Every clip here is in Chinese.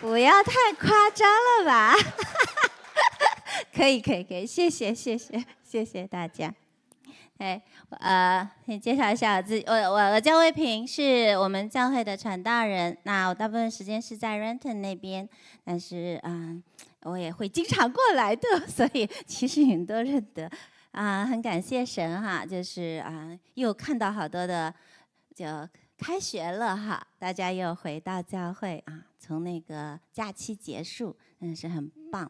不要太夸张了吧！可以可以可以，谢谢谢谢谢谢大家。哎，呃，先介绍一下我自己，我我我叫魏平，是我们教会的传道人。那我大部分时间是在 Renton 那边，但是嗯，我也会经常过来的，所以其实很多人认得。啊，很感谢神哈，就是啊，又看到好多的就。开学了哈，大家又回到教会啊，从那个假期结束，嗯，是很棒。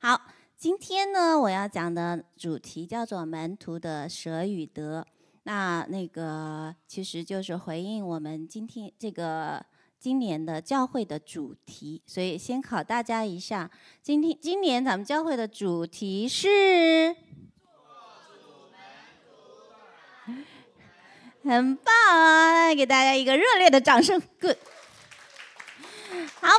好，今天呢，我要讲的主题叫做门徒的舍与得，那那个其实就是回应我们今天这个今年的教会的主题。所以先考大家一下，今天今年咱们教会的主题是。很棒啊！给大家一个热烈的掌声。Good。好，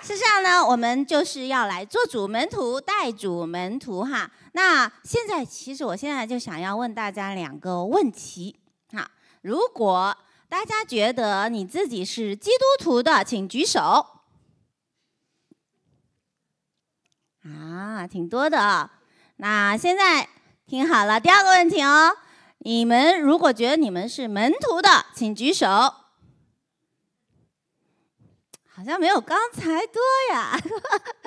是这样呢，我们就是要来做主门徒，带主门徒哈。那现在，其实我现在就想要问大家两个问题。哈。如果大家觉得你自己是基督徒的，请举手。啊，挺多的啊。那现在听好了，第二个问题哦。你们如果觉得你们是门徒的，请举手。好像没有刚才多呀。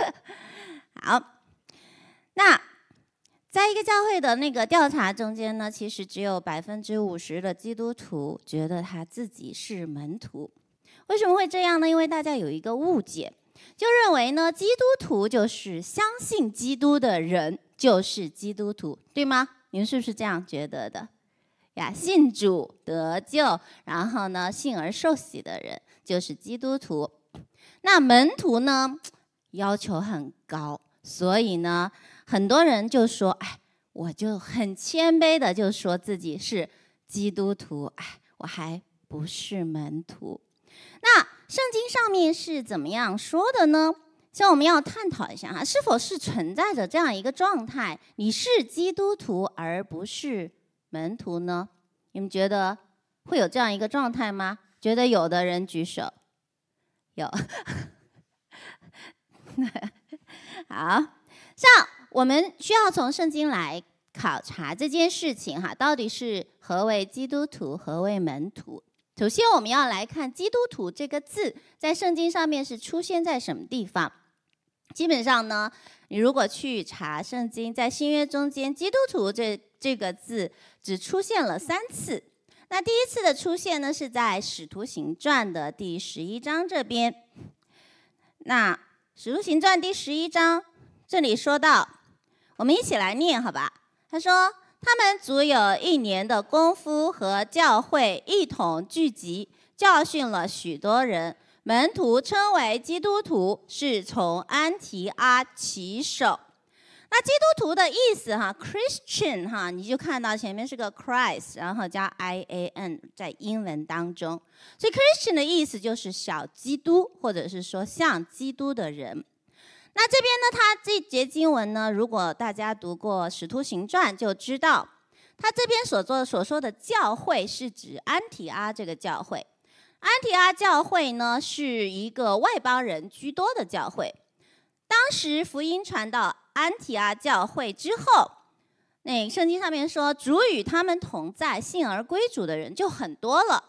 好，那在一个教会的那个调查中间呢，其实只有百分之五十的基督徒觉得他自己是门徒。为什么会这样呢？因为大家有一个误解，就认为呢，基督徒就是相信基督的人就是基督徒，对吗？您是不是这样觉得的？呀，信主得救，然后呢，信而受洗的人就是基督徒。那门徒呢，要求很高，所以呢，很多人就说：“哎，我就很谦卑的就说自己是基督徒，哎，我还不是门徒。”那圣经上面是怎么样说的呢？像我们要探讨一下哈，是否是存在着这样一个状态：你是基督徒而不是门徒呢？你们觉得会有这样一个状态吗？觉得有的人举手，有。好，这样我们需要从圣经来考察这件事情哈，到底是何为基督徒，何为门徒？首先，我们要来看“基督徒”这个字在圣经上面是出现在什么地方。基本上呢，你如果去查圣经，在新约中间，“基督徒”这这个字只出现了三次。那第一次的出现呢，是在《使徒行传》的第十一章这边。那《使徒行传》第十一章这里说到，我们一起来念好吧。他说：“他们足有一年的功夫和教会一同聚集，教训了许多人。”门徒称为基督徒，是从安提阿起手。那基督徒的意思哈，Christian 哈，你就看到前面是个 Christ，然后加 i a n，在英文当中，所以 Christian 的意思就是小基督，或者是说像基督的人。那这边呢，他这节经文呢，如果大家读过《使徒行传》，就知道他这边所做所说的教会是指安提阿这个教会。安提阿教会呢是一个外邦人居多的教会。当时福音传到安提阿教会之后，那圣经上面说主与他们同在，信而归主的人就很多了。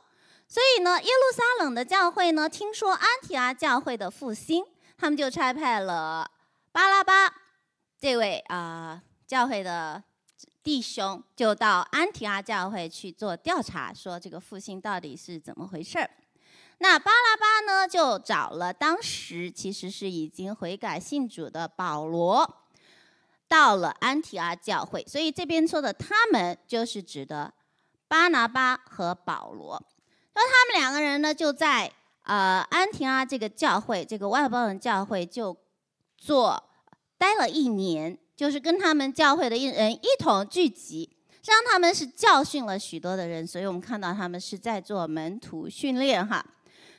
所以呢，耶路撒冷的教会呢听说安提阿教会的复兴，他们就差派了巴拉巴这位啊教会的弟兄，就到安提阿教会去做调查，说这个复兴到底是怎么回事儿。那巴拉巴呢，就找了当时其实是已经悔改信主的保罗，到了安提阿教会，所以这边说的他们就是指的巴拿巴和保罗。那他们两个人呢，就在呃安提阿这个教会，这个外邦人教会就做待了一年，就是跟他们教会的一人一同聚集，让他们是教训了许多的人，所以我们看到他们是在做门徒训练哈。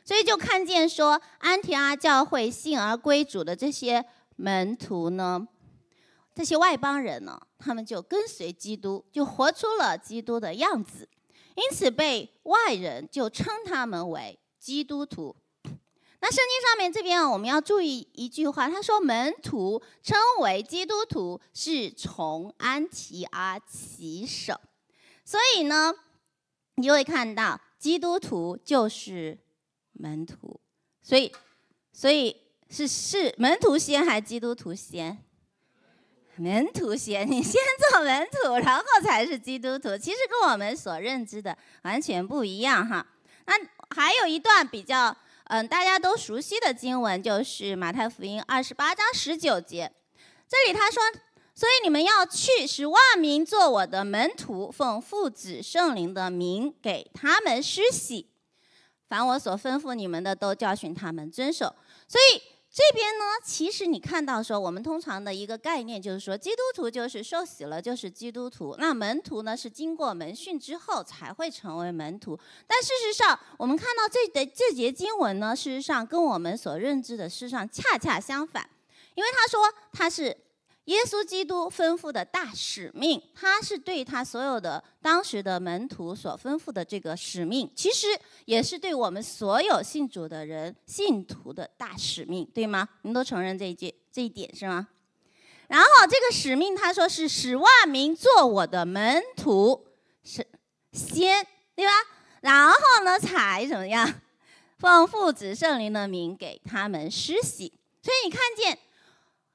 所以就看见说，安提阿教会信而归主的这些门徒呢，这些外邦人呢，他们就跟随基督，就活出了基督的样子，因此被外人就称他们为基督徒。那圣经上面这边啊，我们要注意一句话，他说门徒称为基督徒是从安提阿起手，所以呢，你就会看到基督徒就是。门徒，所以，所以是是门徒先还是基督徒先？门徒先，你先做门徒，然后才是基督徒。其实跟我们所认知的完全不一样哈。那还有一段比较嗯大家都熟悉的经文，就是马太福音二十八章十九节，这里他说：“所以你们要去，使万民做我的门徒，奉父、子、圣灵的名给他们施洗。”凡我所吩咐你们的，都教训他们遵守。所以这边呢，其实你看到说，我们通常的一个概念就是说，基督徒就是受洗了就是基督徒，那门徒呢是经过门训之后才会成为门徒。但事实上，我们看到这的这节经文呢，事实上跟我们所认知的事实上恰恰相反，因为他说他是。耶稣基督吩咐的大使命，他是对他所有的当时的门徒所吩咐的这个使命，其实也是对我们所有信主的人信徒的大使命，对吗？您都承认这一句这一点是吗？然后这个使命，他说是十万名做我的门徒是先对吧？然后呢才怎么样，奉父子圣灵的名给他们施洗。所以你看见。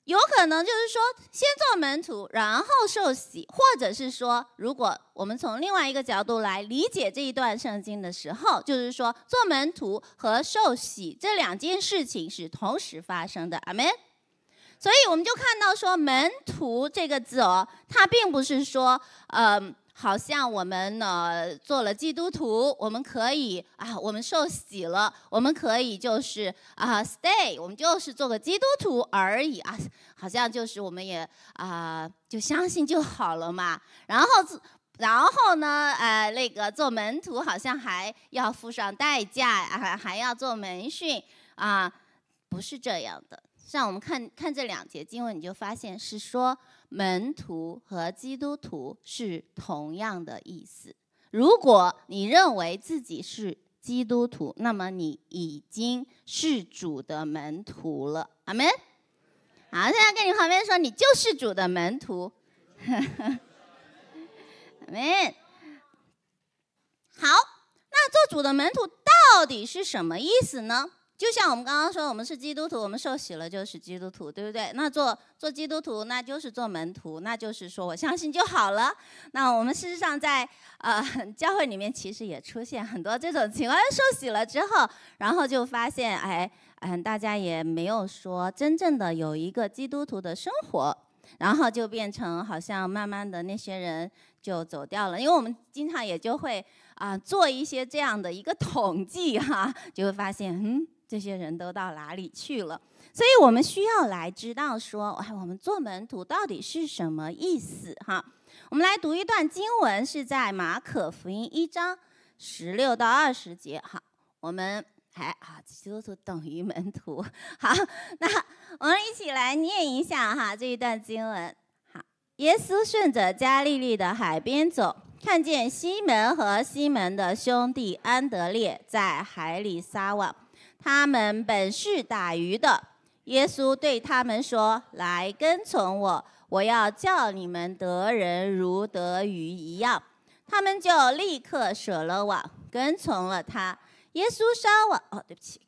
有可能就是说，先做门徒，然后受洗；或者是说，如果我们从另外一个角度来理解这一段圣经的时候，就是说，做门徒和受洗这两件事情是同时发生的。阿门。所以我们就看到说，门徒这个字哦，它并不是说，嗯。好像我们呢做了基督徒，我们可以啊，我们受洗了，我们可以就是啊，stay，我们就是做个基督徒而已啊，好像就是我们也啊，就相信就好了嘛。然后，然后呢，呃，那个做门徒好像还要付上代价啊，还要做门训啊，不是这样的。像我们看看这两节经文，你就发现是说。门徒和基督徒是同样的意思。如果你认为自己是基督徒，那么你已经是主的门徒了。阿门。好，现在跟你旁边说，你就是主的门徒。阿门。好，那做主的门徒到底是什么意思呢？就像我们刚刚说，我们是基督徒，我们受洗了就是基督徒，对不对？那做做基督徒，那就是做门徒，那就是说我相信就好了。那我们事实上在呃教会里面，其实也出现很多这种情况：受洗了之后，然后就发现，哎，嗯，大家也没有说真正的有一个基督徒的生活，然后就变成好像慢慢的那些人就走掉了。因为我们经常也就会啊做一些这样的一个统计哈，就会发现，嗯。这些人都到哪里去了？所以我们需要来知道说，哎，我们做门徒到底是什么意思？哈，我们来读一段经文，是在马可福音一章十六到二十节。哈，我们哎，好，基督徒等于门徒。好，那我们一起来念一下哈这一段经文。好，耶稣顺着加利利的海边走，看见西门和西门的兄弟安德烈在海里撒网。他们本是打鱼的。耶稣对他们说：“来跟从我，我要叫你们得人如得鱼一样。”他们就立刻舍了网，跟从了他。耶稣稍往……哦，对不起，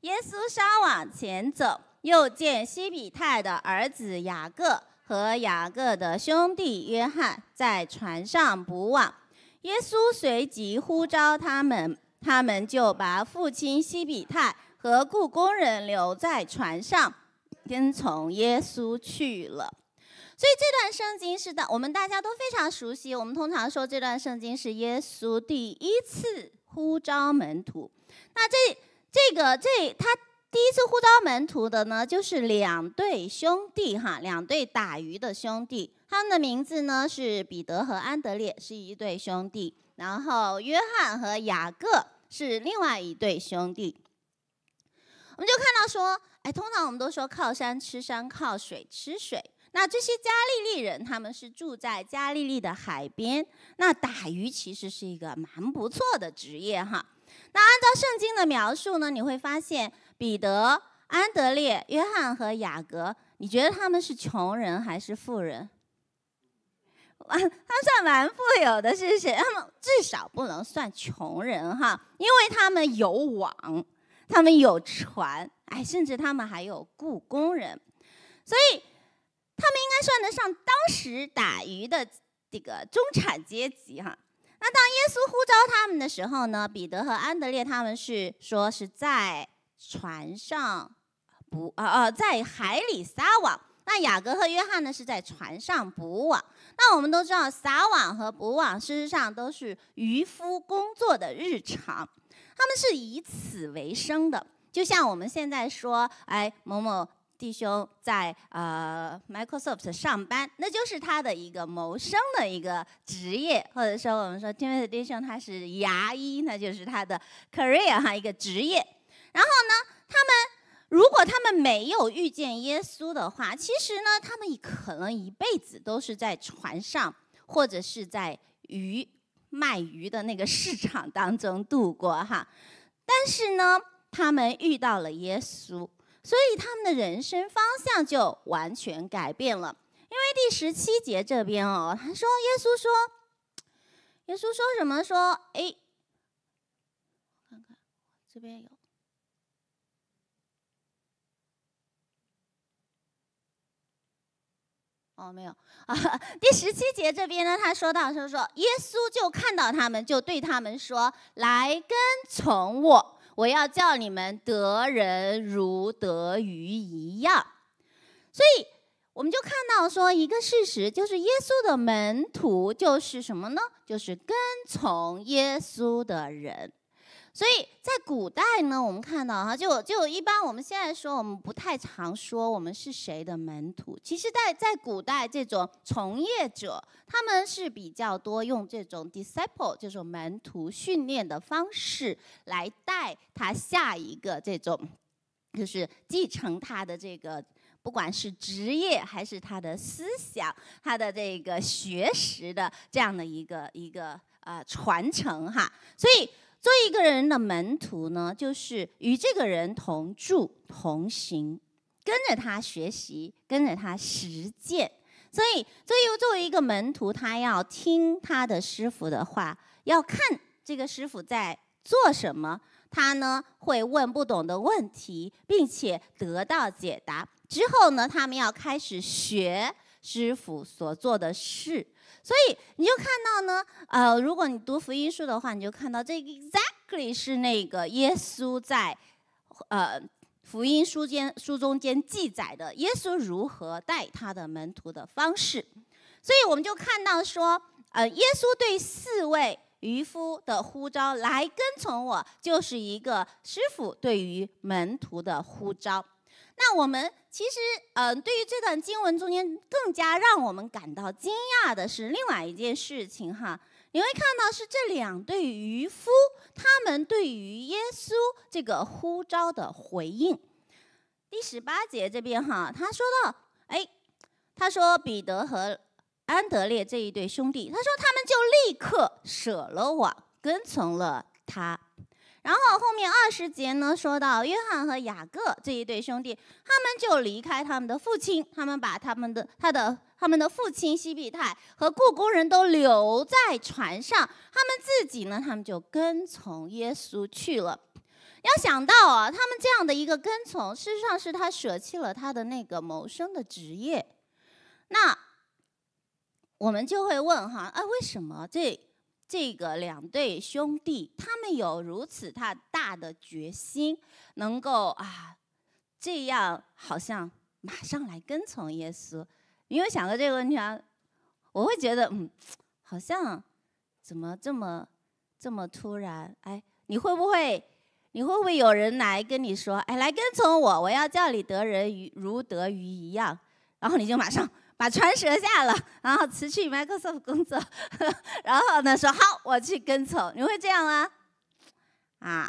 耶稣稍往前走，又见西比泰的儿子雅各和雅各的兄弟约翰在船上捕网。耶稣随即呼召他们。他们就把父亲西比泰和雇工人留在船上，跟从耶稣去了。所以这段圣经是的，我们大家都非常熟悉。我们通常说这段圣经是耶稣第一次呼召门徒。那这这个这他第一次呼召门徒的呢，就是两对兄弟哈，两对打鱼的兄弟。他们的名字呢是彼得和安德烈，是一对兄弟。然后，约翰和雅各是另外一对兄弟。我们就看到说，哎，通常我们都说靠山吃山，靠水吃水。那这些加利利人，他们是住在加利利的海边。那打鱼其实是一个蛮不错的职业哈。那按照圣经的描述呢，你会发现彼得、安德烈、约翰和雅各，你觉得他们是穷人还是富人？啊，他算蛮富有的，是不是？他们至少不能算穷人哈，因为他们有网，他们有船，哎，甚至他们还有雇工人，所以他们应该算得上当时打鱼的这个中产阶级哈。那当耶稣呼召他们的时候呢，彼得和安德烈他们是说是在船上捕啊啊，在海里撒网；那雅各和约翰呢，是在船上捕网。那我们都知道，撒网和捕网事实上都是渔夫工作的日常，他们是以此为生的。就像我们现在说，哎，某某弟兄在呃 Microsoft 上班，那就是他的一个谋生的一个职业，或者说我们说 Timothy 弟兄他是牙医，那就是他的 career 哈一个职业。然后呢，他们。如果他们没有遇见耶稣的话，其实呢，他们可能一辈子都是在船上，或者是在鱼卖鱼的那个市场当中度过哈。但是呢，他们遇到了耶稣，所以他们的人生方向就完全改变了。因为第十七节这边哦，他说耶稣说，耶稣说什么？说哎，我看看这边有。哦，没有啊。第十七节这边呢，他说到，他说耶稣就看到他们，就对他们说：“来跟从我，我要叫你们得人如得鱼一样。”所以我们就看到说一个事实，就是耶稣的门徒就是什么呢？就是跟从耶稣的人。所以在古代呢，我们看到哈，就就一般我们现在说，我们不太常说我们是谁的门徒。其实，在在古代，这种从业者他们是比较多用这种 disciple，这种门徒训练的方式来带他下一个这种，就是继承他的这个，不管是职业还是他的思想、他的这个学识的这样的一个一个呃传承哈。所以。做一个人的门徒呢，就是与这个人同住同行，跟着他学习，跟着他实践。所以，作为作为一个门徒，他要听他的师傅的话，要看这个师傅在做什么。他呢，会问不懂的问题，并且得到解答。之后呢，他们要开始学师傅所做的事。所以你就看到呢，呃，如果你读福音书的话，你就看到这 exactly 是那个耶稣在，呃，福音书间书中间记载的耶稣如何带他的门徒的方式。所以我们就看到说，呃，耶稣对四位渔夫的呼召来跟从我，就是一个师傅对于门徒的呼召。那我们其实，嗯，对于这段经文中间更加让我们感到惊讶的是另外一件事情哈。你会看到是这两对渔夫，他们对于耶稣这个呼召的回应。第十八节这边哈，他说到，哎，他说彼得和安德烈这一对兄弟，他说他们就立刻舍了网，跟从了他。然后后面二十节呢，说到约翰和雅各这一对兄弟，他们就离开他们的父亲，他们把他们的他的他们的父亲西庇太和雇工人都留在船上，他们自己呢，他们就跟从耶稣去了。要想到啊，他们这样的一个跟从，事实上是他舍弃了他的那个谋生的职业。那我们就会问哈，哎，为什么这？这个两对兄弟，他们有如此大大的决心，能够啊这样好像马上来跟从耶稣。你有想过这个问题啊，我会觉得嗯，好像怎么这么这么突然？哎，你会不会你会不会有人来跟你说，哎，来跟从我，我要叫你得人如得鱼一样，然后你就马上。把船折下了，然后辞去 Microsoft 工作，然后呢说好我去跟从，你会这样吗？啊，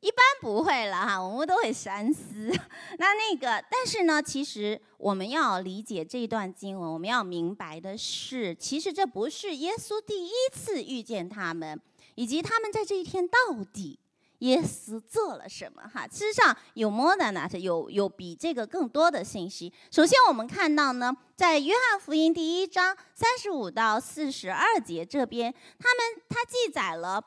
一般不会了哈，我们都会三思。那那个，但是呢，其实我们要理解这段经文，我们要明白的是，其实这不是耶稣第一次遇见他们，以及他们在这一天到底。耶稣做了什么？哈，事实上有 more than that，有有比这个更多的信息。首先，我们看到呢，在约翰福音第一章三十五到四十二节这边，他们他记载了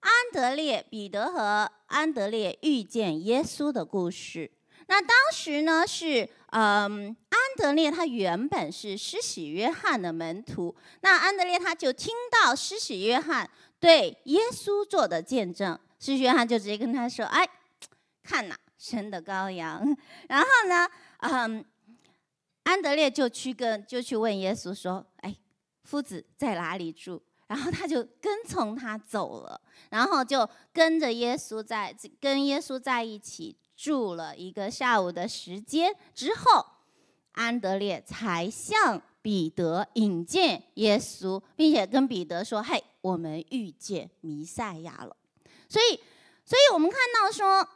安德烈、彼得和安德烈遇见耶稣的故事。那当时呢是，嗯，安德烈他原本是施洗约翰的门徒，那安德烈他就听到施洗约翰对耶稣做的见证。施宣汉就直接跟他说：“哎，看呐，神的羔羊。”然后呢，嗯，安德烈就去跟，就去问耶稣说：“哎，夫子在哪里住？”然后他就跟从他走了，然后就跟着耶稣在跟耶稣在一起住了一个下午的时间之后，安德烈才向彼得引荐耶稣，并且跟彼得说：“嘿，我们遇见弥赛亚了。”所以，所以我们看到说，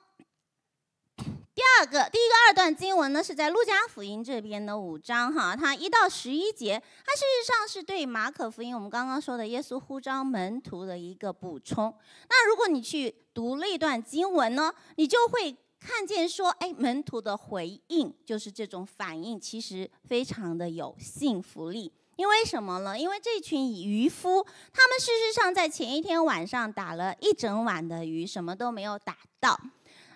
第二个、第一个二段经文呢是在路加福音这边的五章哈，它一到十一节，它事实上是对马可福音我们刚刚说的耶稣呼召门徒的一个补充。那如果你去读那段经文呢，你就会看见说，哎，门徒的回应就是这种反应，其实非常的有信服力。因为什么呢？因为这群渔夫，他们事实上在前一天晚上打了一整晚的鱼，什么都没有打到。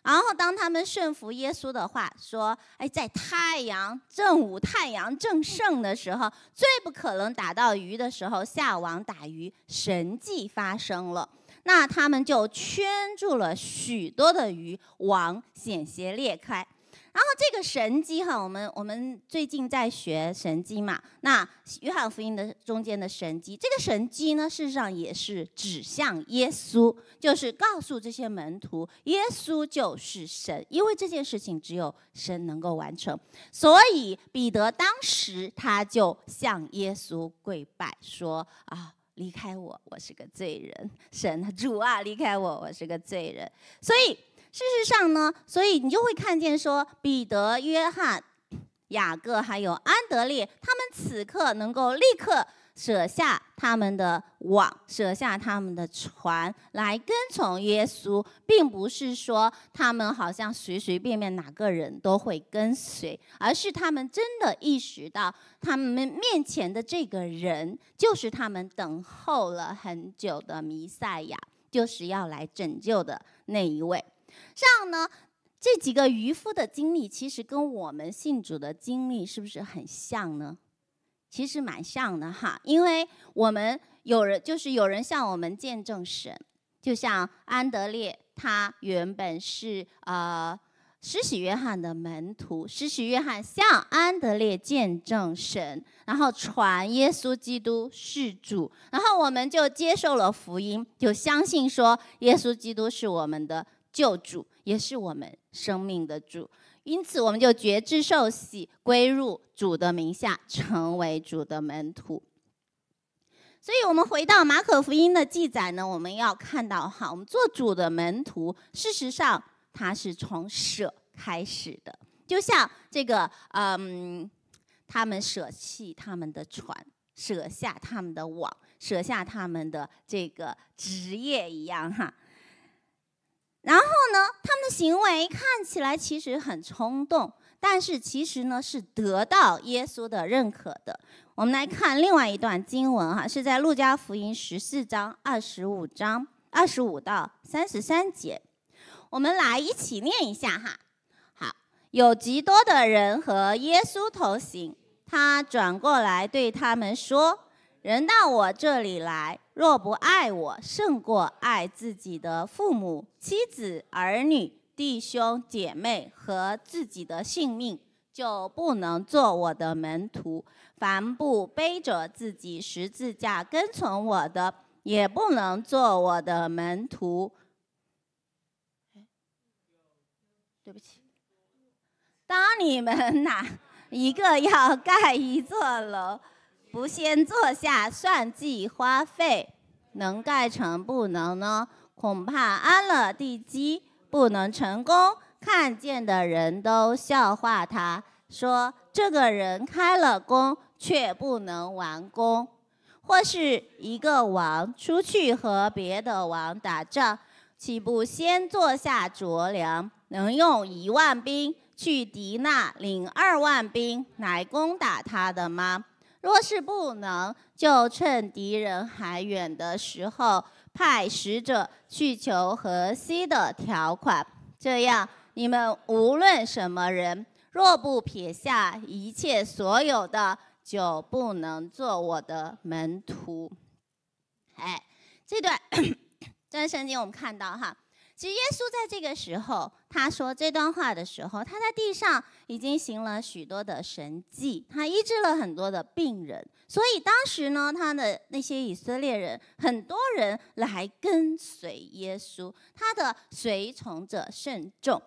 然后，当他们顺服耶稣的话，说：“哎，在太阳正午、太阳正盛的时候，最不可能打到鱼的时候下网打鱼，神迹发生了。”那他们就圈住了许多的鱼，网险些裂开。然后这个神机哈，我们我们最近在学神机嘛。那约翰福音的中间的神机，这个神机呢，事实上也是指向耶稣，就是告诉这些门徒，耶稣就是神，因为这件事情只有神能够完成。所以彼得当时他就向耶稣跪拜说：“啊，离开我，我是个罪人，神主啊，离开我，我是个罪人。”所以。事实上呢，所以你就会看见说，彼得、约翰、雅各还有安德烈，他们此刻能够立刻舍下他们的网、舍下他们的船来跟从耶稣，并不是说他们好像随随便便哪个人都会跟随，而是他们真的意识到他们面前的这个人就是他们等候了很久的弥赛亚，就是要来拯救的那一位。这样呢，这几个渔夫的经历其实跟我们信主的经历是不是很像呢？其实蛮像的哈，因为我们有人就是有人向我们见证神，就像安德烈，他原本是呃施洗约翰的门徒，施洗约翰向安德烈见证神，然后传耶稣基督是主，然后我们就接受了福音，就相信说耶稣基督是我们的。救主也是我们生命的主，因此我们就觉知受洗，归入主的名下，成为主的门徒。所以，我们回到马可福音的记载呢，我们要看到哈，我们做主的门徒，事实上他是从舍开始的，就像这个嗯，他们舍弃他们的船，舍下他们的网，舍下他们的这个职业一样哈。然后呢，他们的行为看起来其实很冲动，但是其实呢是得到耶稣的认可的。我们来看另外一段经文哈，是在路加福音十四章二十五章二十五到三十三节，我们来一起念一下哈。好，有极多的人和耶稣同行，他转过来对他们说。人到我这里来，若不爱我，胜过爱自己的父母、妻子、儿女、弟兄、姐妹和自己的性命，就不能做我的门徒；凡不背着自己十字架跟从我的，也不能做我的门徒。对不起，当你们哪一个要盖一座楼？不先坐下算计花费，能盖成不能呢？恐怕安了地基不能成功。看见的人都笑话他，说：“这个人开了工却不能完工。”或是一个王出去和别的王打仗，岂不先坐下酌量，能用一万兵去敌那领二万兵来攻打他的吗？若是不能，就趁敌人还远的时候派使者去求河西的条款。这样，你们无论什么人，若不撇下一切所有的，就不能做我的门徒。哎，这段 这段圣经我们看到哈。其实耶稣在这个时候，他说这段话的时候，他在地上已经行了许多的神迹，他医治了很多的病人，所以当时呢，他的那些以色列人，很多人来跟随耶稣，他的随从者甚众。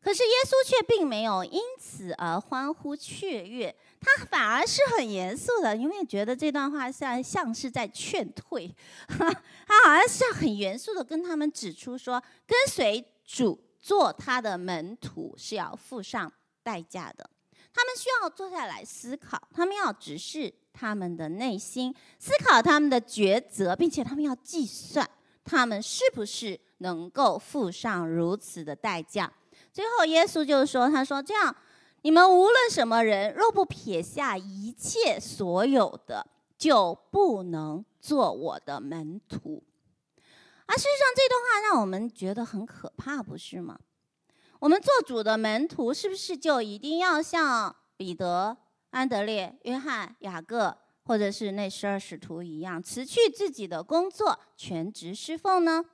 可是耶稣却并没有因此而欢呼雀跃。他反而是很严肃的，因为觉得这段话像像是在劝退。他好像是很严肃的跟他们指出说，跟随主做他的门徒是要付上代价的。他们需要坐下来思考，他们要直视他们的内心，思考他们的抉择，并且他们要计算，他们是不是能够付上如此的代价。最后，耶稣就说：“他说这样。”你们无论什么人，若不撇下一切所有的，就不能做我的门徒。啊，事实上这段话让我们觉得很可怕，不是吗？我们做主的门徒是不是就一定要像彼得、安德烈、约翰、雅各，或者是那十二使徒一样，辞去自己的工作，全职侍奉呢？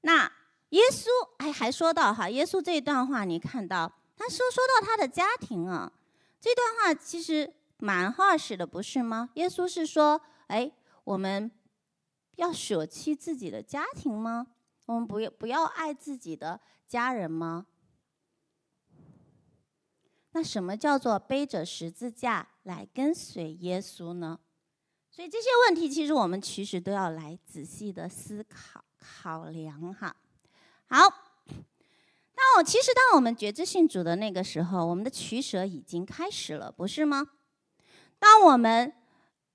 那？耶稣哎，还说到哈，耶稣这一段话你看到，他说说到他的家庭啊，这段话其实蛮话实的，不是吗？耶稣是说，哎，我们要舍弃自己的家庭吗？我们不要不要爱自己的家人吗？那什么叫做背着十字架来跟随耶稣呢？所以这些问题，其实我们其实都要来仔细的思考考量哈。好，当我其实当我们觉知信主的那个时候，我们的取舍已经开始了，不是吗？当我们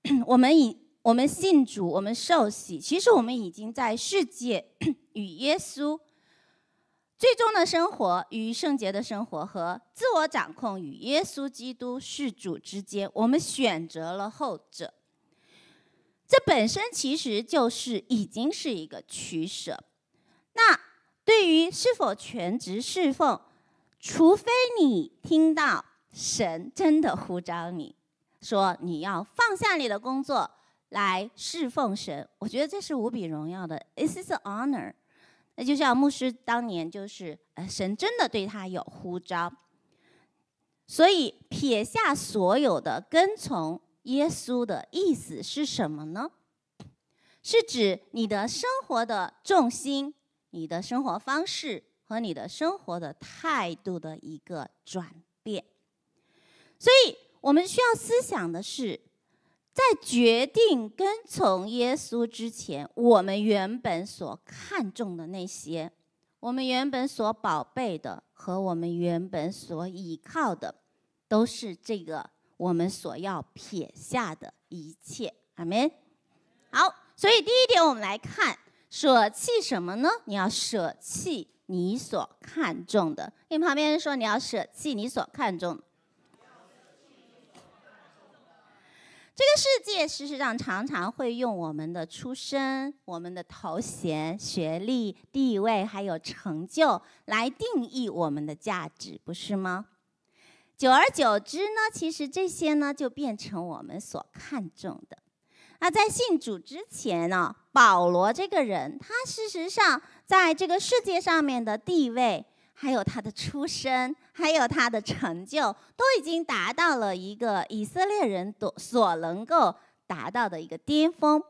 我们已我们信主，我们受洗，其实我们已经在世界与耶稣最终的生活与圣洁的生活和自我掌控与耶稣基督世主之间，我们选择了后者。这本身其实就是已经是一个取舍。对于是否全职侍奉，除非你听到神真的呼召你，说你要放下你的工作来侍奉神，我觉得这是无比荣耀的。Is t i s honor？那就像牧师当年，就是呃，神真的对他有呼召，所以撇下所有的跟从耶稣的意思是什么呢？是指你的生活的重心。你的生活方式和你的生活的态度的一个转变，所以我们需要思想的是，在决定跟从耶稣之前，我们原本所看重的那些，我们原本所宝贝的和我们原本所倚靠的，都是这个我们所要撇下的一切。阿门。好，所以第一点，我们来看。舍弃什么呢？你要舍弃你所看重的。你旁边人说你要舍弃你所看重的。这个世界事实上常常会用我们的出身、我们的头衔、学历、地位，还有成就来定义我们的价值，不是吗？久而久之呢，其实这些呢就变成我们所看重的。那在信主之前呢，保罗这个人，他事实上在这个世界上面的地位，还有他的出身，还有他的成就，都已经达到了一个以色列人所能够达到的一个巅峰。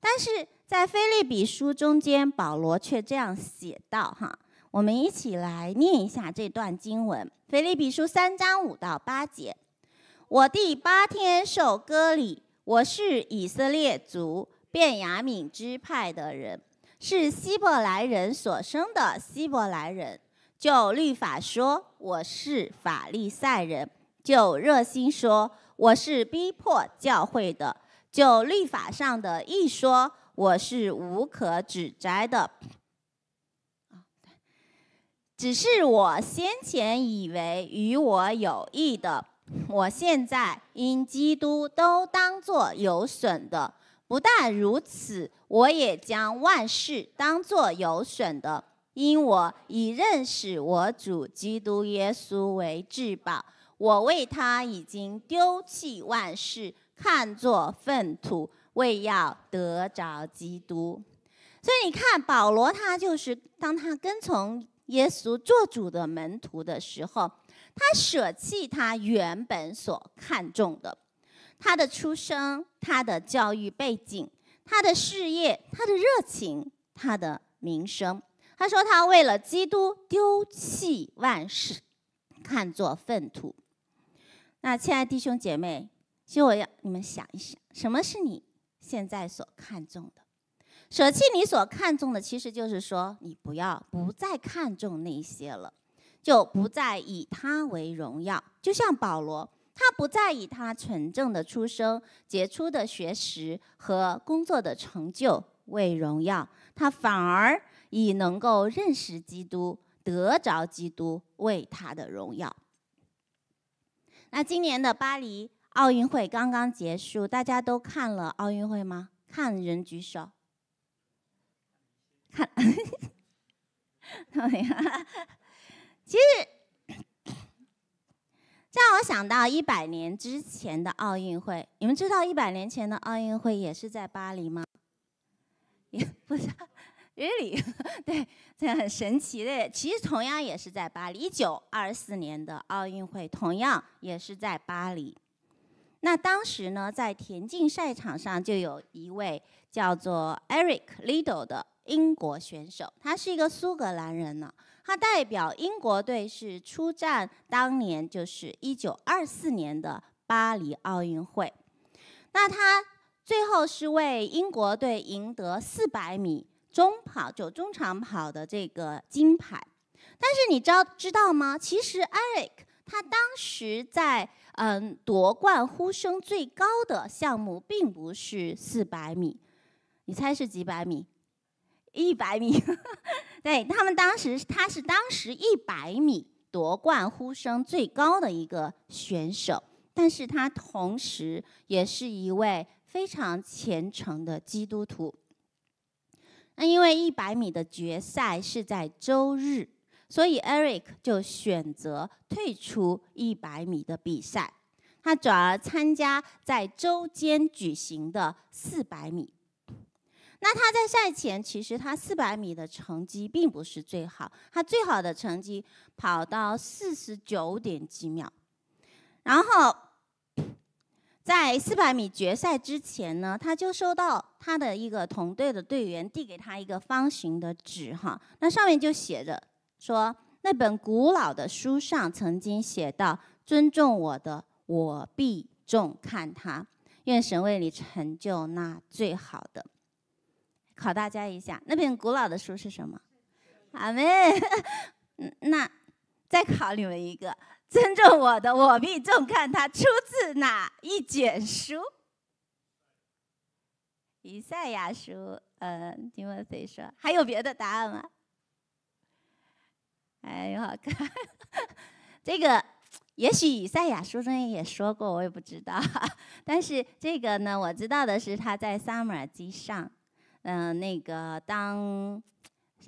但是在菲利比书中间，保罗却这样写道：哈，我们一起来念一下这段经文，《菲利比书》三章五到八节。我第八天受割礼。我是以色列族便雅敏支派的人，是希伯来人所生的希伯来人。就律法说，我是法利赛人；就热心说，我是逼迫教会的；就律法上的一说，我是无可指摘的。只是我先前以为与我有益的。我现在因基督都当作有损的，不但如此，我也将万事当作有损的，因我已认识我主基督耶稣为至宝。我为他已经丢弃万事，看作粪土，为要得着基督。所以你看，保罗他就是当他跟从耶稣做主的门徒的时候。他舍弃他原本所看重的，他的出生，他的教育背景，他的事业，他的热情，他的名声。他说他为了基督丢弃万事，看作粪土。那亲爱弟兄姐妹，其实我要你们想一想，什么是你现在所看重的？舍弃你所看重的，其实就是说你不要不再看重那些了。就不再以他为荣耀，就像保罗，他不再以他纯正的出生、杰出的学识和工作的成就为荣耀，他反而以能够认识基督、得着基督为他的荣耀。那今年的巴黎奥运会刚刚结束，大家都看了奥运会吗？看人举手，看，其实，让我想到一百年之前的奥运会。你们知道一百年前的奥运会也是在巴黎吗？也不是，Really，对，这很神奇的。其实同样也是在巴黎，一九二四年的奥运会同样也是在巴黎。那当时呢，在田径赛场上就有一位叫做 Eric Liddle 的英国选手，他是一个苏格兰人呢。他代表英国队是出战当年，就是一九二四年的巴黎奥运会。那他最后是为英国队赢得四百米中跑，就中长跑的这个金牌。但是你知道知道吗？其实 Eric 他当时在嗯夺冠呼声最高的项目并不是四百米，你猜是几百米？一百米，对他们当时，他是当时一百米夺冠呼声最高的一个选手，但是他同时也是一位非常虔诚的基督徒。那因为一百米的决赛是在周日，所以 Eric 就选择退出一百米的比赛，他转而参加在周间举行的四百米。那他在赛前，其实他四百米的成绩并不是最好，他最好的成绩跑到四十九点几秒。然后，在四百米决赛之前呢，他就收到他的一个同队的队员递给他一个方形的纸哈，那上面就写着说：“那本古老的书上曾经写到，尊重我的，我必重看他；愿神为你成就那最好的。”考大家一下，那本古老的书是什么？阿门。那再考你们一个，尊重我的，我必重看它，出自哪一卷书？以赛亚书。呃，你们谁说？还有别的答案吗？哎好看！这个也许以赛亚书中也说过，我也不知道。但是这个呢，我知道的是，它在撒马尔基上。嗯，那个当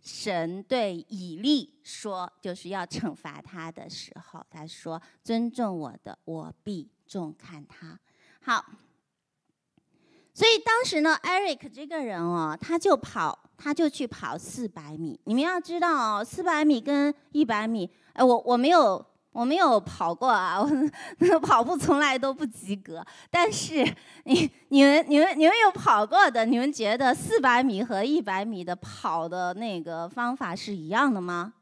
神对以利说就是要惩罚他的时候，他说：“尊重我的，我必重看他。”好，所以当时呢，Eric 这个人哦，他就跑，他就去跑四百米。你们要知道哦，四百米跟一百米，哎，我我没有。我没有跑过啊，我 跑步从来都不及格。但是你、你们、你们、你们有跑过的？你们觉得四百米和一百米的跑的那个方法是一样的吗？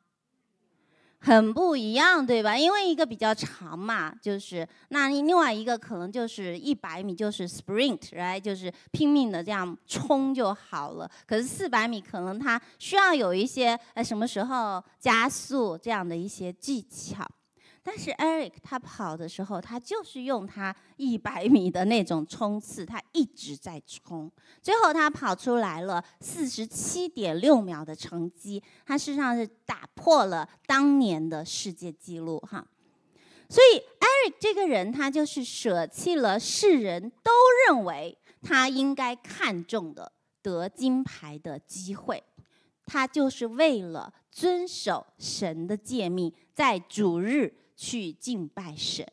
很不一样，对吧？因为一个比较长嘛，就是那另外一个可能就是一百米就是 sprint，来就是拼命的这样冲就好了。可是四百米可能它需要有一些呃什么时候加速这样的一些技巧。但是 Eric 他跑的时候，他就是用他一百米的那种冲刺，他一直在冲，最后他跑出来了四十七点六秒的成绩，他事实上是打破了当年的世界纪录哈。所以 Eric 这个人，他就是舍弃了世人都认为他应该看重的得金牌的机会，他就是为了遵守神的诫命，在主日。去敬拜神，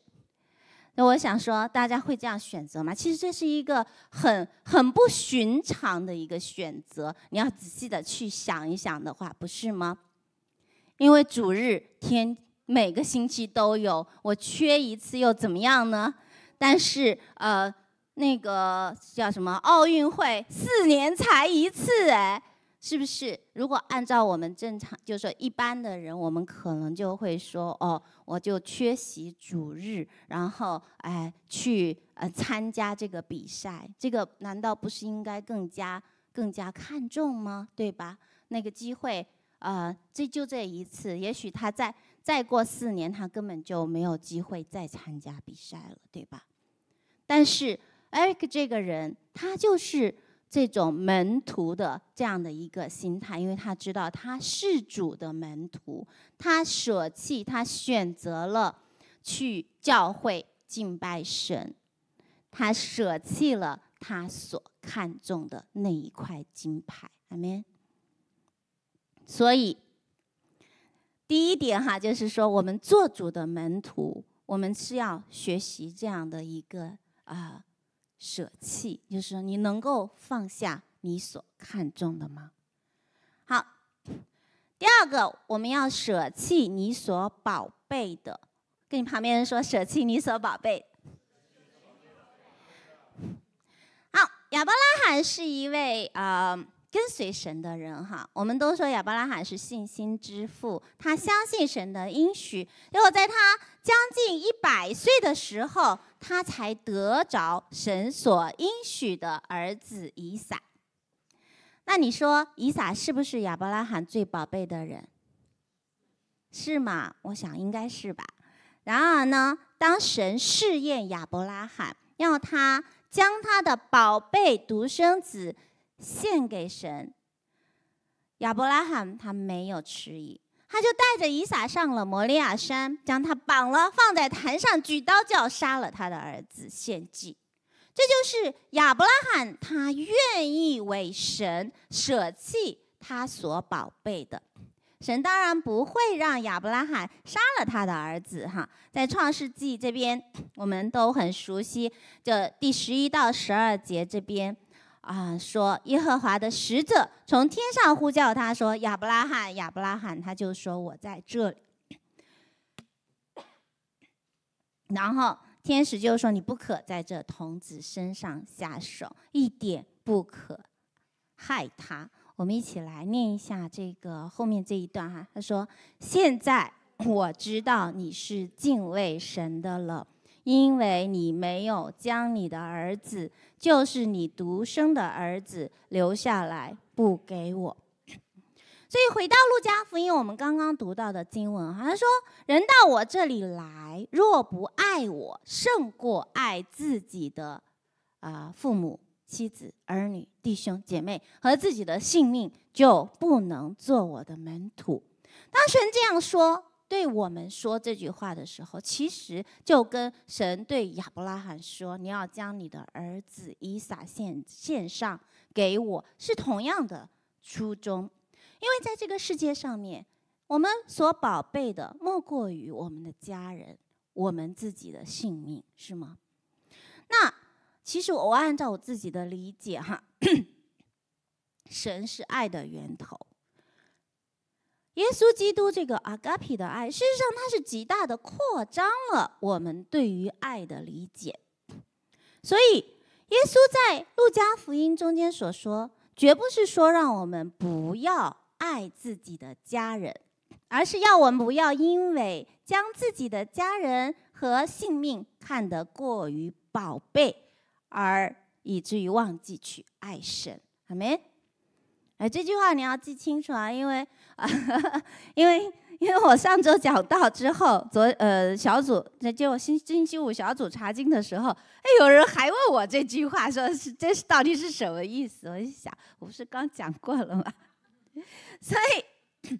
那我想说，大家会这样选择吗？其实这是一个很很不寻常的一个选择。你要仔细的去想一想的话，不是吗？因为主日天每个星期都有，我缺一次又怎么样呢？但是呃，那个叫什么奥运会，四年才一次，哎。是不是？如果按照我们正常，就说一般的人，我们可能就会说，哦，我就缺席主日，然后哎去呃参加这个比赛，这个难道不是应该更加更加看重吗？对吧？那个机会啊，这就这一次，也许他再再过四年，他根本就没有机会再参加比赛了，对吧？但是 Eric 这个人，他就是。这种门徒的这样的一个心态，因为他知道他是主的门徒，他舍弃，他选择了去教会敬拜神，他舍弃了他所看重的那一块金牌，amen。所以第一点哈，就是说我们做主的门徒，我们是要学习这样的一个啊。舍弃，就是说你能够放下你所看重的吗？好，第二个，我们要舍弃你所宝贝的。跟你旁边人说：“舍弃你所宝贝。”好，亚伯拉罕是一位呃跟随神的人哈。我们都说亚伯拉罕是信心之父，他相信神的应许。结果在他将近一百岁的时候。他才得着神所应许的儿子以撒。那你说以撒是不是亚伯拉罕最宝贝的人？是吗？我想应该是吧。然而呢，当神试验亚伯拉罕，要他将他的宝贝独生子献给神，亚伯拉罕他没有迟疑。他就带着以撒上了摩利亚山，将他绑了，放在坛上，举刀就要杀了他的儿子献祭。这就是亚伯拉罕，他愿意为神舍弃他所宝贝的。神当然不会让亚伯拉罕杀了他的儿子哈。在创世纪这边，我们都很熟悉，就第十一到十二节这边。啊，说耶和华的使者从天上呼叫他说：“亚伯拉罕，亚伯拉罕！”他就说：“我在这里。”然后天使就说：“你不可在这童子身上下手，一点不可害他。”我们一起来念一下这个后面这一段哈。他说：“现在我知道你是敬畏神的了。”因为你没有将你的儿子，就是你独生的儿子留下来，不给我。所以回到《路加福音》，我们刚刚读到的经文哈，他说：“人到我这里来，若不爱我，胜过爱自己的啊父母、妻子、儿女、弟兄、姐妹和自己的性命，就不能做我的门徒。”当神这样说。对我们说这句话的时候，其实就跟神对亚伯拉罕说：“你要将你的儿子以撒献献上给我”是同样的初衷，因为在这个世界上面，我们所宝贝的莫过于我们的家人，我们自己的性命，是吗？那其实我按照我自己的理解，哈，神是爱的源头。耶稣基督这个阿嘎皮的爱，事实上它是极大的扩张了我们对于爱的理解。所以，耶稣在路加福音中间所说，绝不是说让我们不要爱自己的家人，而是要我们不要因为将自己的家人和性命看得过于宝贝，而以至于忘记去爱神。阿门。哎，这句话你要记清楚啊，因为。因为因为我上周讲到之后，昨呃小组在就星星期五小组查经的时候，哎，有人还问我这句话，说是这是到底是什么意思？我就想，我不是刚讲过了吗？所以，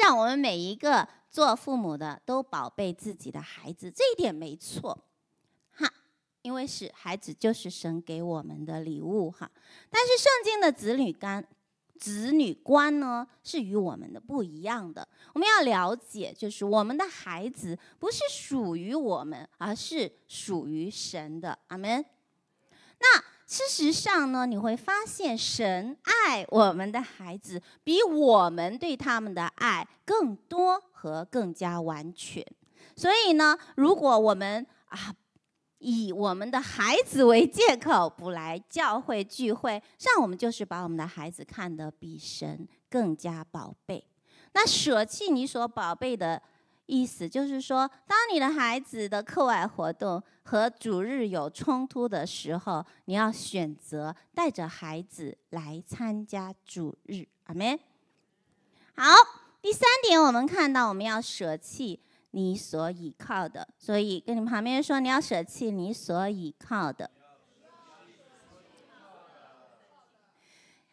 让我们每一个做父母的都宝贝自己的孩子，这一点没错。哈，因为是孩子就是神给我们的礼物哈。但是圣经的子女观。子女观呢是与我们的不一样的，我们要了解，就是我们的孩子不是属于我们，而是属于神的，阿门。那事实上呢，你会发现神爱我们的孩子比我们对他们的爱更多和更加完全。所以呢，如果我们啊。以我们的孩子为借口不来教会聚会，样我们就是把我们的孩子看得比神更加宝贝。那舍弃你所宝贝的意思，就是说，当你的孩子的课外活动和主日有冲突的时候，你要选择带着孩子来参加主日。阿门。好，第三点，我们看到我们要舍弃。你所倚靠的，所以跟你们旁边说，你要舍弃你所倚靠的。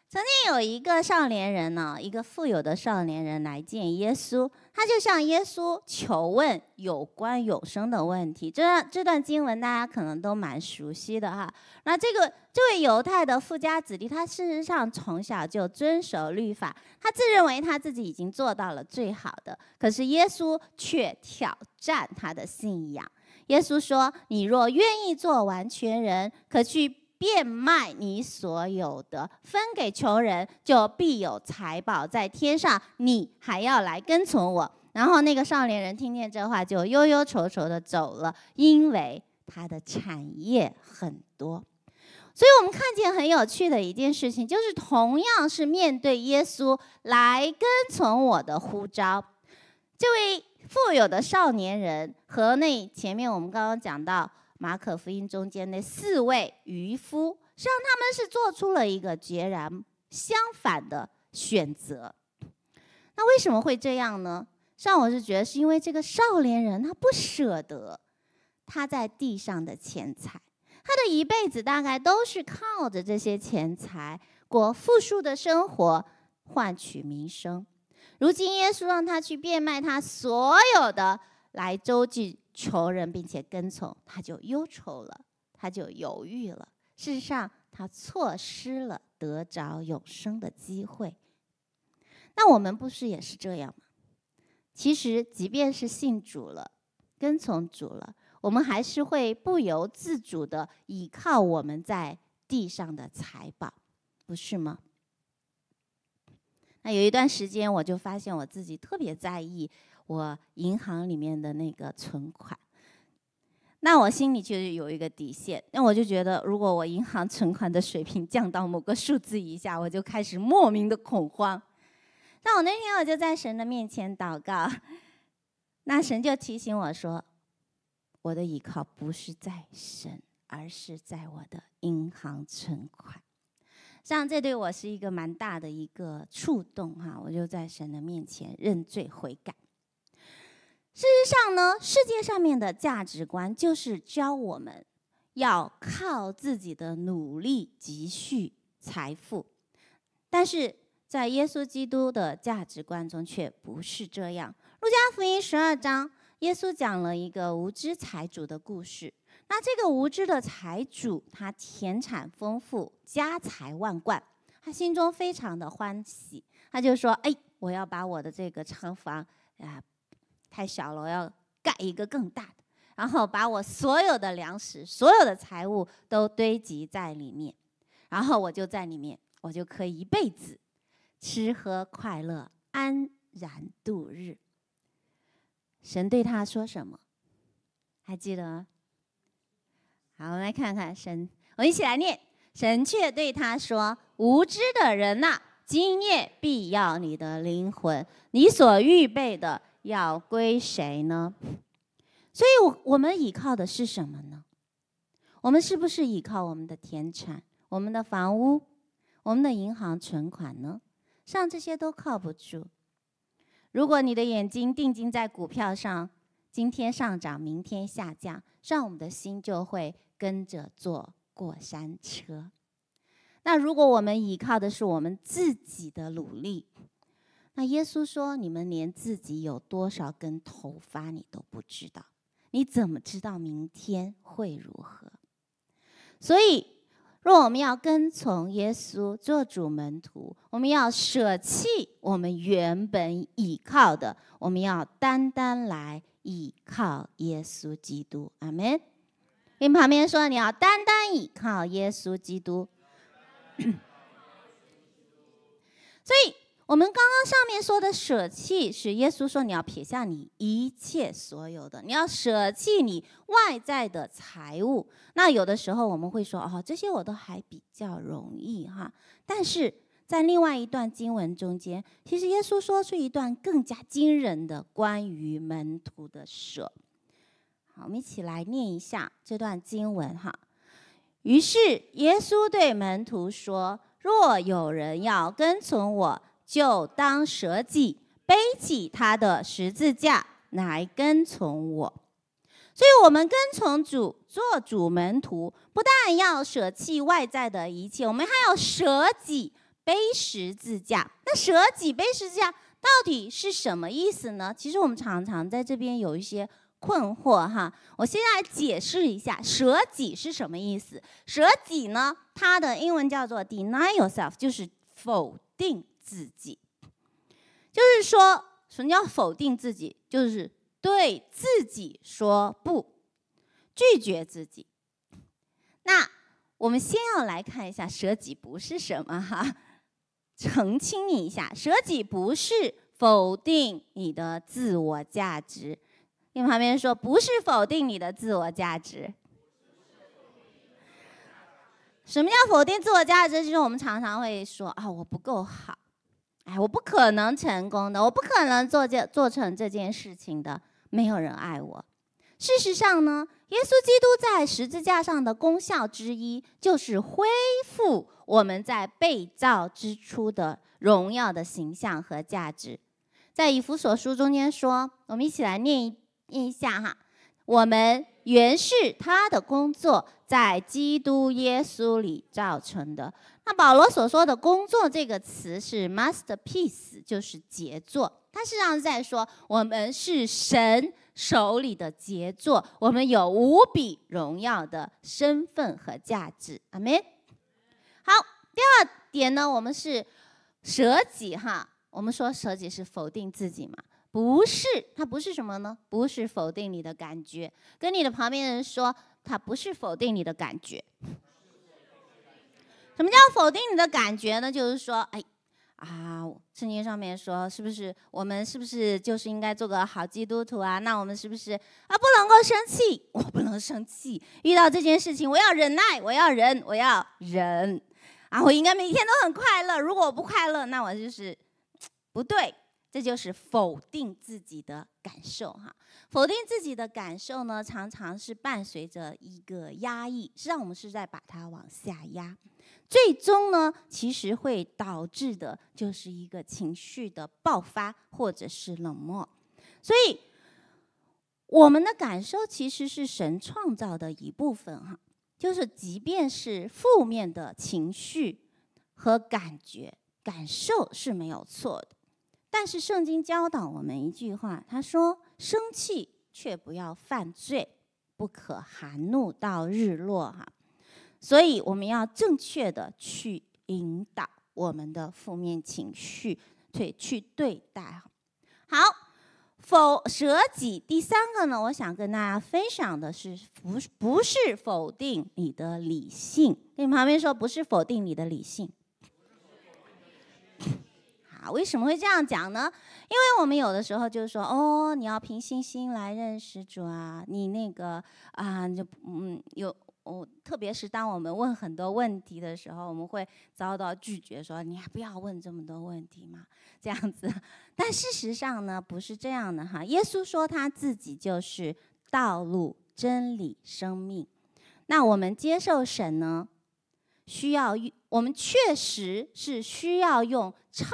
曾经有一个少年人呢，一个富有的少年人来见耶稣。他就向耶稣求问有关永生的问题，这段这段经文大家可能都蛮熟悉的哈。那这个这位犹太的富家子弟，他事实上从小就遵守律法，他自认为他自己已经做到了最好的，可是耶稣却挑战他的信仰。耶稣说：“你若愿意做完全人，可去。”变卖你所有的，分给穷人，就必有财宝在天上。你还要来跟从我。然后那个少年人听见这话，就忧忧愁愁的走了，因为他的产业很多。所以我们看见很有趣的一件事情，就是同样是面对耶稣来跟从我的呼召，这位富有的少年人和那前面我们刚刚讲到。马可福音中间那四位渔夫，实际上他们是做出了一个截然相反的选择。那为什么会这样呢？实际上我是觉得是因为这个少年人他不舍得他在地上的钱财，他的一辈子大概都是靠着这些钱财过富庶的生活，换取民生。如今耶稣让他去变卖他所有的来周济。仇人，并且跟从，他就忧愁了，他就犹豫了。事实上，他错失了得着永生的机会。那我们不是也是这样吗？其实，即便是信主了，跟从主了，我们还是会不由自主的倚靠我们在地上的财宝，不是吗？那有一段时间，我就发现我自己特别在意。我银行里面的那个存款，那我心里就是有一个底线，那我就觉得，如果我银行存款的水平降到某个数字以下，我就开始莫名的恐慌。那我那天我就在神的面前祷告，那神就提醒我说：“我的依靠不是在神，而是在我的银行存款。”像这对我是一个蛮大的一个触动哈，我就在神的面前认罪悔改。事实上呢，世界上面的价值观就是教我们要靠自己的努力积蓄财富，但是在耶稣基督的价值观中却不是这样。路加福音十二章，耶稣讲了一个无知财主的故事。那这个无知的财主，他田产丰富，家财万贯，他心中非常的欢喜，他就说：“哎，我要把我的这个仓房呀。”太小了，我要盖一个更大的，然后把我所有的粮食、所有的财物都堆积在里面，然后我就在里面，我就可以一辈子吃喝快乐、安然度日。神对他说什么？还记得吗？好，我们来看看神，我们一起来念。神却对他说：“无知的人呐，今夜必要你的灵魂，你所预备的。”要归谁呢？所以，我我们依靠的是什么呢？我们是不是依靠我们的田产、我们的房屋、我们的银行存款呢？像这些都靠不住。如果你的眼睛定睛在股票上，今天上涨，明天下降，让我们的心就会跟着坐过山车。那如果我们依靠的是我们自己的努力？那耶稣说：“你们连自己有多少根头发你都不知道，你怎么知道明天会如何？所以，若我们要跟从耶稣做主门徒，我们要舍弃我们原本倚靠的，我们要单单来倚靠耶稣基督。”阿门。因为旁边说：“你要单单倚靠耶稣基督。”所以。我们刚刚上面说的舍弃是耶稣说你要撇下你一切所有的，你要舍弃你外在的财物。那有的时候我们会说哦，这些我都还比较容易哈。但是在另外一段经文中间，其实耶稣说出一段更加惊人的关于门徒的舍。好，我们一起来念一下这段经文哈。于是耶稣对门徒说：“若有人要跟从我，就当舍己背起他的十字架来跟从我，所以我们跟从主做主门徒，不但要舍弃外在的一切，我们还要舍己背十字架。那舍己背十字架到底是什么意思呢？其实我们常常在这边有一些困惑哈。我现在来解释一下，舍己是什么意思？舍己呢，它的英文叫做 deny yourself，就是否定。自己，就是说，什么叫否定自己？就是对自己说不，拒绝自己。那我们先要来看一下“舍己”不是什么哈？澄清一下，“舍己”不是否定你的自我价值。你旁边说不是否定你的自我价值？什么叫否定自我价值？就是我们常常会说啊，我不够好。哎，我不可能成功的，我不可能做这做成这件事情的，没有人爱我。事实上呢，耶稣基督在十字架上的功效之一，就是恢复我们在被造之初的荣耀的形象和价值。在以弗所书中间说，我们一起来念一念一下哈，我们原是他的工作，在基督耶稣里造成的。那保罗所说的工作这个词是 masterpiece，就是杰作。他实际上在说，我们是神手里的杰作，我们有无比荣耀的身份和价值。阿咩？好，第二点呢，我们是舍己哈。我们说舍己是否定自己嘛？不是，它不是什么呢？不是否定你的感觉，跟你的旁边人说，它不是否定你的感觉。什么叫否定你的感觉呢？就是说，哎，啊，圣经上面说，是不是我们是不是就是应该做个好基督徒啊？那我们是不是啊不能够生气？我不能生气，遇到这件事情，我要忍耐，我要忍，我要忍。啊，我应该每天都很快乐。如果我不快乐，那我就，不对，这就是否定自己的感受哈。否定自己的感受呢，常常是伴随着一个压抑，实际上我们是在把它往下压。最终呢，其实会导致的就是一个情绪的爆发，或者是冷漠。所以，我们的感受其实是神创造的一部分，哈，就是即便是负面的情绪和感觉、感受是没有错的。但是，圣经教导我们一句话，他说：“生气却不要犯罪，不可含怒到日落。”哈。所以我们要正确的去引导我们的负面情绪，对，去对待。好，否舍己。第三个呢，我想跟大家分享的是，不不是否定你的理性。你旁边说不是否定你的理性。啊，为什么会这样讲呢？因为我们有的时候就是说，哦，你要凭信心来认识主啊，你那个啊，就嗯有。我特别是当我们问很多问题的时候，我们会遭到拒绝，说“你还不要问这么多问题嘛？”这样子。但事实上呢，不是这样的哈。耶稣说他自己就是道路、真理、生命。那我们接受神呢，需要我们确实是需要用超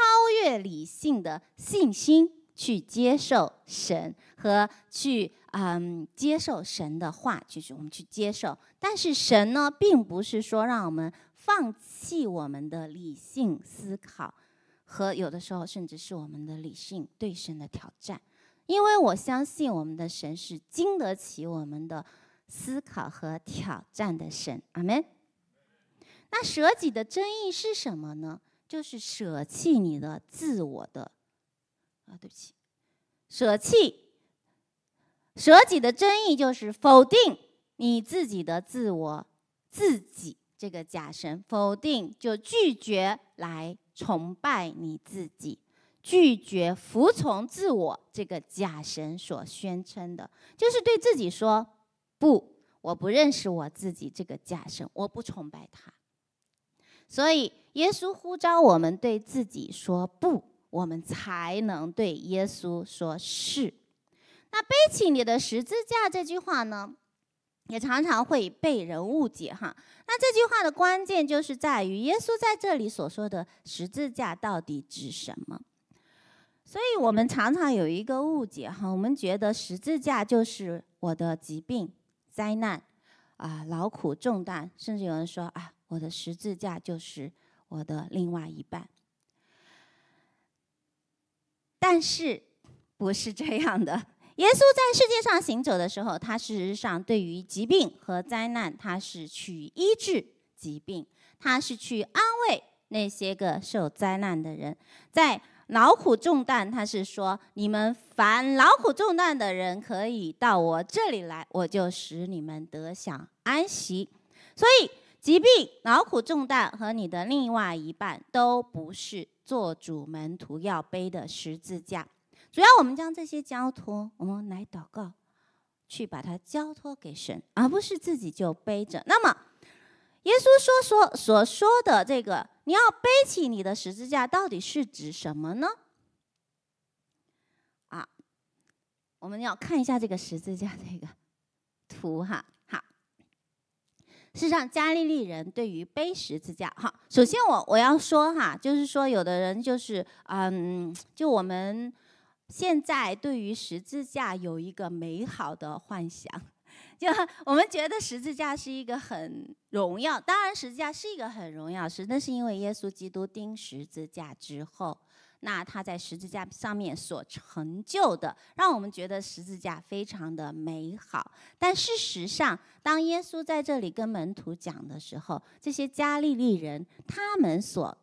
越理性的信心去接受神和去嗯接受神的话，就是我们去接受。但是神呢，并不是说让我们放弃我们的理性思考，和有的时候甚至是我们的理性对神的挑战，因为我相信我们的神是经得起我们的思考和挑战的神，阿门。那舍己的争议是什么呢？就是舍弃你的自我的，啊，对不起，舍弃。舍己的争议就是否定。你自己的自我，自己这个假神否定，就拒绝来崇拜你自己，拒绝服从自我这个假神所宣称的，就是对自己说不，我不认识我自己这个假神，我不崇拜他。所以，耶稣呼召我们对自己说不，我们才能对耶稣说是。那背起你的十字架这句话呢？也常常会被人误解哈。那这句话的关键就是在于，耶稣在这里所说的十字架到底指什么？所以我们常常有一个误解哈，我们觉得十字架就是我的疾病、灾难、啊劳苦重担，甚至有人说啊，我的十字架就是我的另外一半。但是不是这样的？耶稣在世界上行走的时候，他事实上对于疾病和灾难，他是去医治疾病，他是去安慰那些个受灾难的人，在劳苦重担，他是说：“你们烦劳苦重担的人，可以到我这里来，我就使你们得享安息。”所以，疾病、劳苦重担和你的另外一半，都不是做主门徒要背的十字架。主要我们将这些交托，我们来祷告，去把它交托给神，而不是自己就背着。那么，耶稣说说所说的这个，你要背起你的十字架，到底是指什么呢？啊，我们要看一下这个十字架这个图哈。好，事实上，加利利人对于背十字架，好，首先我我要说哈，就是说有的人就是嗯，就我们。现在对于十字架有一个美好的幻想，就我们觉得十字架是一个很荣耀。当然，十字架是一个很荣耀，是那是因为耶稣基督钉十字架之后，那他在十字架上面所成就的，让我们觉得十字架非常的美好。但事实上，当耶稣在这里跟门徒讲的时候，这些加利利人他们所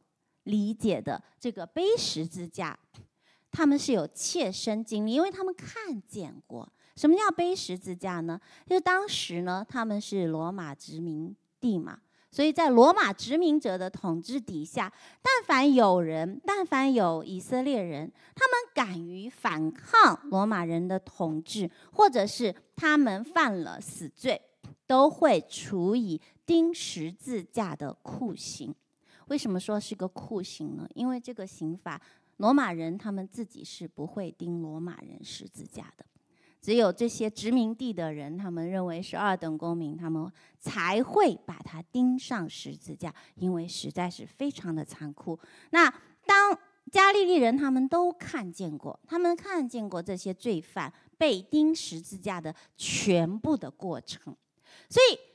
理解的这个背十字架。他们是有切身经历，因为他们看见过什么叫背十字架呢？就是当时呢，他们是罗马殖民地嘛，所以在罗马殖民者的统治底下，但凡有人，但凡有以色列人，他们敢于反抗罗马人的统治，或者是他们犯了死罪，都会处以钉十字架的酷刑。为什么说是个酷刑呢？因为这个刑法。罗马人他们自己是不会钉罗马人十字架的，只有这些殖民地的人，他们认为是二等公民，他们才会把他钉上十字架，因为实在是非常的残酷。那当加利利人他们都看见过，他们看见过这些罪犯被钉十字架的全部的过程，所以。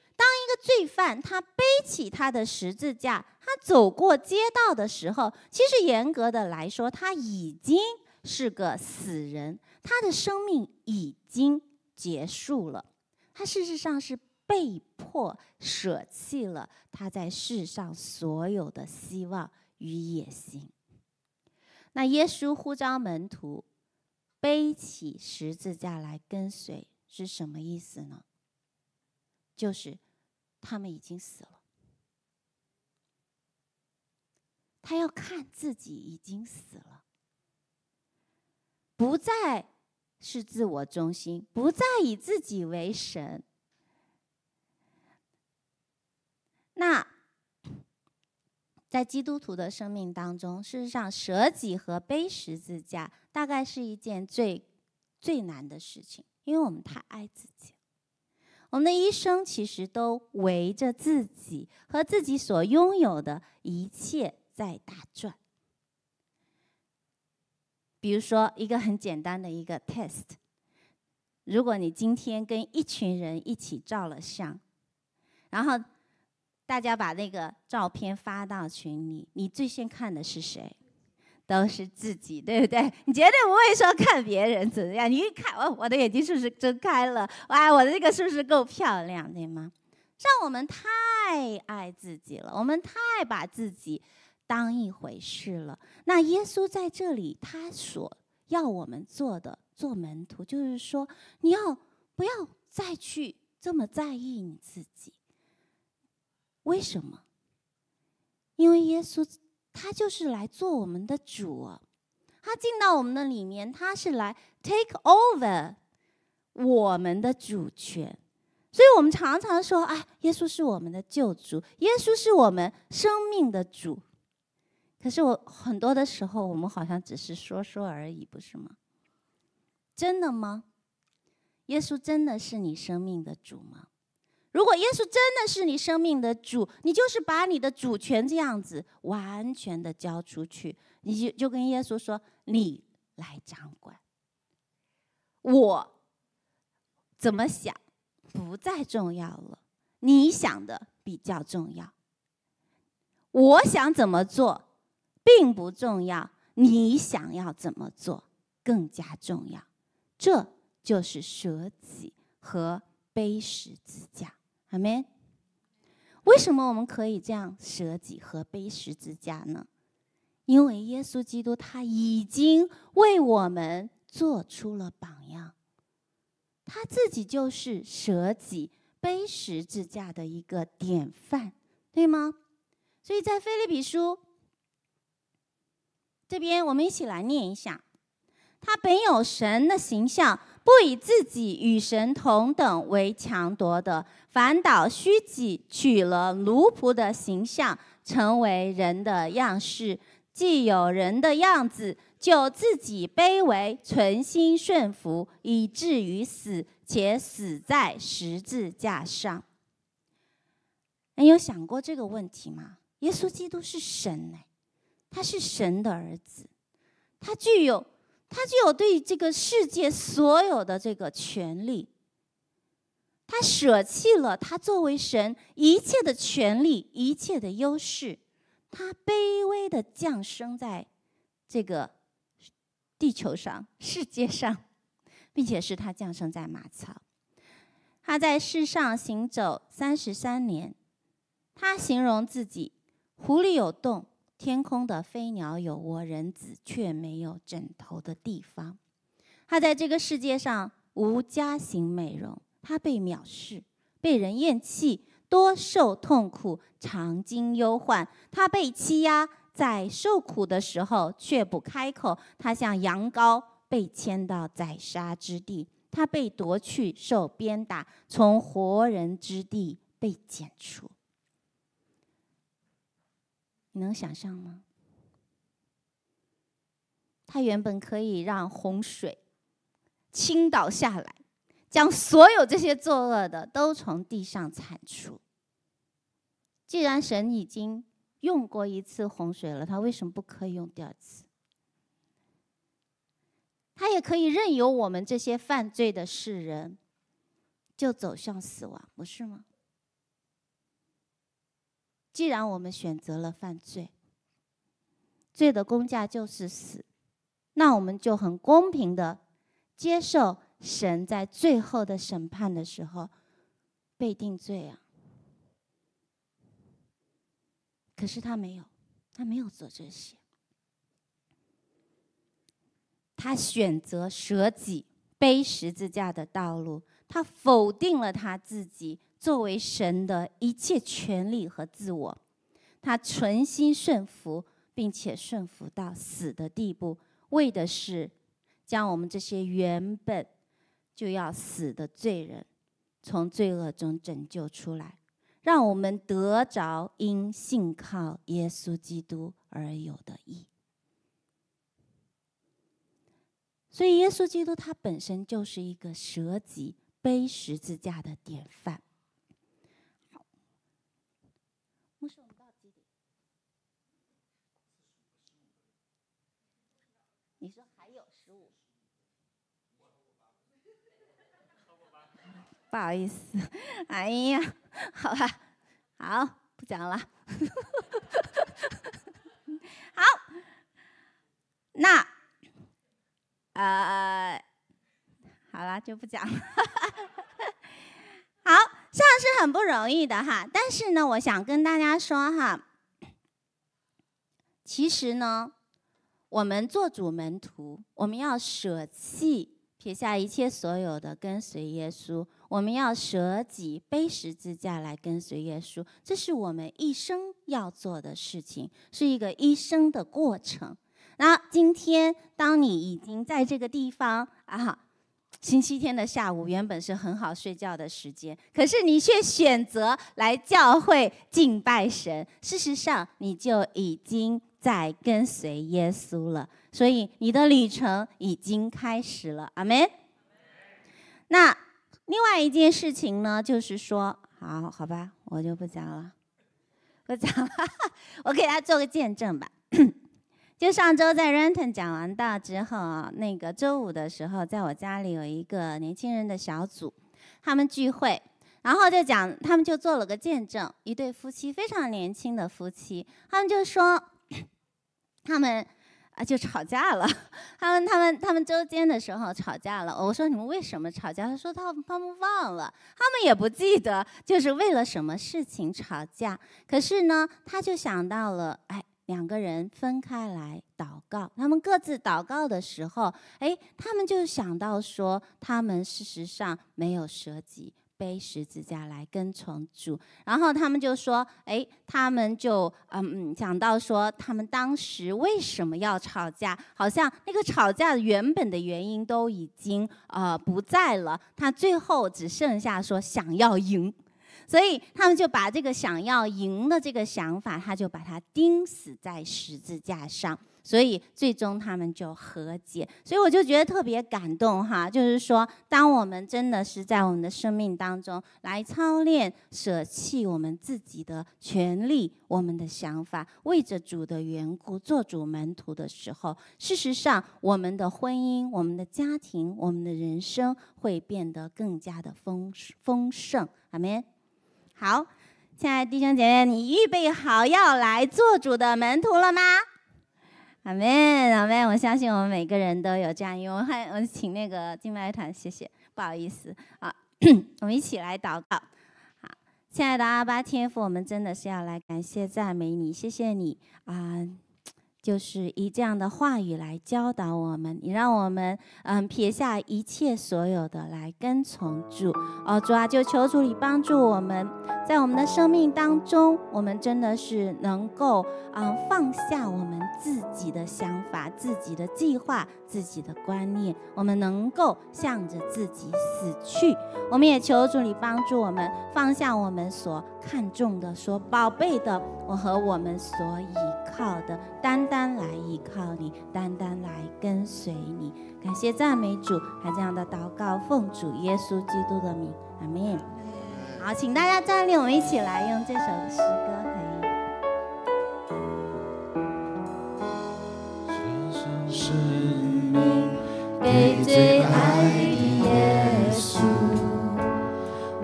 罪犯他背起他的十字架，他走过街道的时候，其实严格的来说，他已经是个死人，他的生命已经结束了。他事实上是被迫舍弃了他在世上所有的希望与野心。那耶稣呼召门徒背起十字架来跟随是什么意思呢？就是。他们已经死了。他要看自己已经死了，不再是自我中心，不再以自己为神。那在基督徒的生命当中，事实上，舍己和背十字架，大概是一件最最难的事情，因为我们太爱自己。我们的医生其实都围着自己和自己所拥有的一切在打转。比如说一个很简单的一个 test，如果你今天跟一群人一起照了相，然后大家把那个照片发到群里，你最先看的是谁？都是自己，对不对？你绝对不会说看别人怎么样，你一看哦，我的眼睛是不是睁开了？哎，我的这个是不是够漂亮，对吗？让我们太爱自己了，我们太把自己当一回事了。那耶稣在这里，他所要我们做的，做门徒，就是说，你要不要再去这么在意你自己？为什么？因为耶稣。他就是来做我们的主，他进到我们的里面，他是来 take over 我们的主权。所以我们常常说啊，耶稣是我们的救主，耶稣是我们生命的主。可是我很多的时候，我们好像只是说说而已，不是吗？真的吗？耶稣真的是你生命的主吗？如果耶稣真的是你生命的主，你就是把你的主权这样子完全的交出去，你就就跟耶稣说：“你来掌管，我怎么想不再重要了，你想的比较重要。我想怎么做并不重要，你想要怎么做更加重要。这就是舍己和背十字架。”阿门。为什么我们可以这样舍己和背十字架呢？因为耶稣基督他已经为我们做出了榜样，他自己就是舍己背十字架的一个典范，对吗？所以在菲利比书这边，我们一起来念一下：他本有神的形象。不以自己与神同等为强夺的，反倒虚己取了奴仆的形象，成为人的样式；既有人的样子，就自己卑微，存心顺服，以至于死，且死在十字架上。你有想过这个问题吗？耶稣基督是神呢，他是神的儿子，他具有。他具有对这个世界所有的这个权利，他舍弃了他作为神一切的权利，一切的优势，他卑微的降生在这个地球上、世界上，并且是他降生在马槽。他在世上行走三十三年，他形容自己：“狐狸有洞。”天空的飞鸟有窝，人子却没有枕头的地方。他在这个世界上无家型美容，他被藐视，被人厌弃，多受痛苦，长经忧患。他被欺压，在受苦的时候却不开口。他像羊羔被牵到宰杀之地，他被夺去受鞭打，从活人之地被剪除。你能想象吗？他原本可以让洪水倾倒下来，将所有这些作恶的都从地上铲除。既然神已经用过一次洪水了，他为什么不可以用第二次？他也可以任由我们这些犯罪的世人就走向死亡，不是吗？既然我们选择了犯罪，罪的公价就是死，那我们就很公平的接受神在最后的审判的时候被定罪啊。可是他没有，他没有做这些，他选择舍己背十字架的道路，他否定了他自己。作为神的一切权利和自我，他存心顺服，并且顺服到死的地步，为的是将我们这些原本就要死的罪人从罪恶中拯救出来，让我们得着因信靠耶稣基督而有的义。所以，耶稣基督他本身就是一个舍己背十字架的典范。不好意思，哎呀，好吧，好不讲了。好，那呃，好了就不讲了。好，这样是很不容易的哈。但是呢，我想跟大家说哈，其实呢，我们做主门徒，我们要舍弃、撇下一切所有的，跟随耶稣。我们要舍己背十字架来跟随耶稣，这是我们一生要做的事情，是一个一生的过程。那今天，当你已经在这个地方啊，星期天的下午原本是很好睡觉的时间，可是你却选择来教会敬拜神，事实上你就已经在跟随耶稣了，所以你的旅程已经开始了。阿门。那。另外一件事情呢，就是说，好好吧，我就不讲了，不 讲了，我给大家做个见证吧。就上周在 Renton 讲完道之后啊，那个周五的时候，在我家里有一个年轻人的小组，他们聚会，然后就讲，他们就做了个见证，一对夫妻，非常年轻的夫妻，他们就说，他们。啊，就吵架了，他们、他们、他们周间的时候吵架了。我说你们为什么吵架？他说他他们忘了，他们也不记得，就是为了什么事情吵架。可是呢，他就想到了，哎，两个人分开来祷告，他们各自祷告的时候，哎，他们就想到说，他们事实上没有涉及。背十字架来跟从主，然后他们就说：“哎，他们就嗯讲到说，他们当时为什么要吵架？好像那个吵架原本的原因都已经呃不在了，他最后只剩下说想要赢，所以他们就把这个想要赢的这个想法，他就把它钉死在十字架上。”所以最终他们就和解，所以我就觉得特别感动哈。就是说，当我们真的是在我们的生命当中来操练舍弃我们自己的权利、我们的想法，为着主的缘故做主门徒的时候，事实上我们的婚姻、我们的家庭、我们的人生会变得更加的丰丰盛。阿门。好，亲爱的弟兄姐妹，你预备好要来做主的门徒了吗？阿门，阿门！我相信我们每个人都有这样，因为我我请那个敬拜团，谢谢，不好意思，啊。我们一起来祷告，好，亲爱的阿巴天赋，我们真的是要来感谢赞美你，谢谢你啊。就是以这样的话语来教导我们，你让我们嗯撇下一切所有的来跟从主哦，主啊就求主你帮助我们，在我们的生命当中，我们真的是能够嗯放下我们自己的想法、自己的计划、自己的观念，我们能够向着自己死去。我们也求主你帮助我们放下我们所看重的、所宝贝的，我和我们所以。好的，单单来依靠你，单单来跟随你。感谢赞美主，还这样的祷告，奉主耶稣基督的名，阿门。好，请大家站立，我们一起来用这首诗歌回给最爱的耶稣，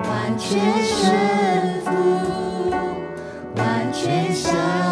完全顺服，完全相。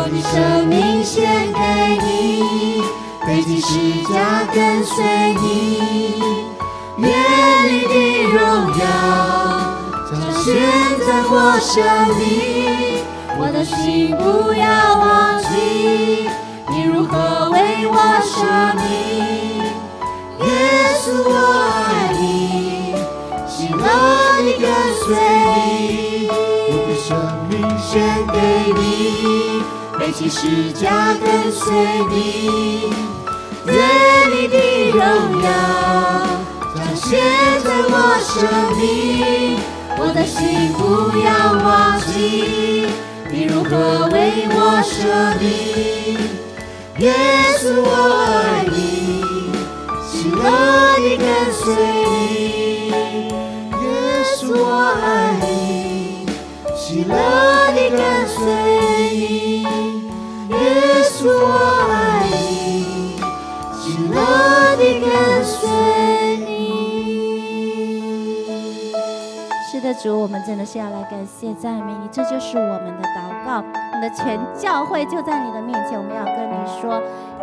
我的生命献给你，背起十字架跟随你，愿你的荣耀彰显在我生命。我的心不要忘记，你如何为我舍命。耶稣我爱你，喜乐你跟随你，我的生命献给你。为七十家跟随你，愿你的荣耀彰显在我生命，我的心不要忘记，你如何为我舍命？耶稣我爱你，喜乐你跟随你。耶稣我爱你，喜乐你跟随。主，我爱你，快乐地跟随你。是的，主，我们真的是要来感谢赞美你，这就是我们的祷告。我们的全教会就在你的面前，我们要跟你说，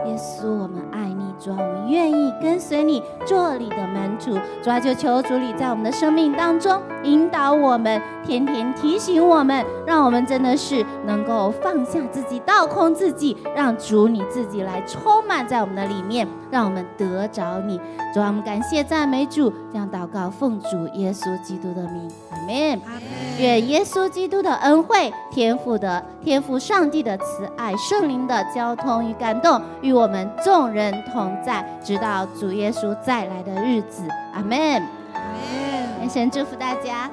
耶稣，我们爱你。主啊，我们愿意跟随你，做你的门徒。主啊，就求主你在我们的生命当中引导我们，天天提醒我们，让我们真的是能够放下自己，倒空自己，让主你自己来充满在我们的里面，让我们得着你。主啊，我们感谢赞美主，这样祷告奉主耶稣基督的名。阿门。愿耶稣基督的恩惠、天赋的天赋、上帝的慈爱、圣灵的交通与感动，与我们众人同在，直到主耶稣再来的日子。阿门。阿门。神祝福大家。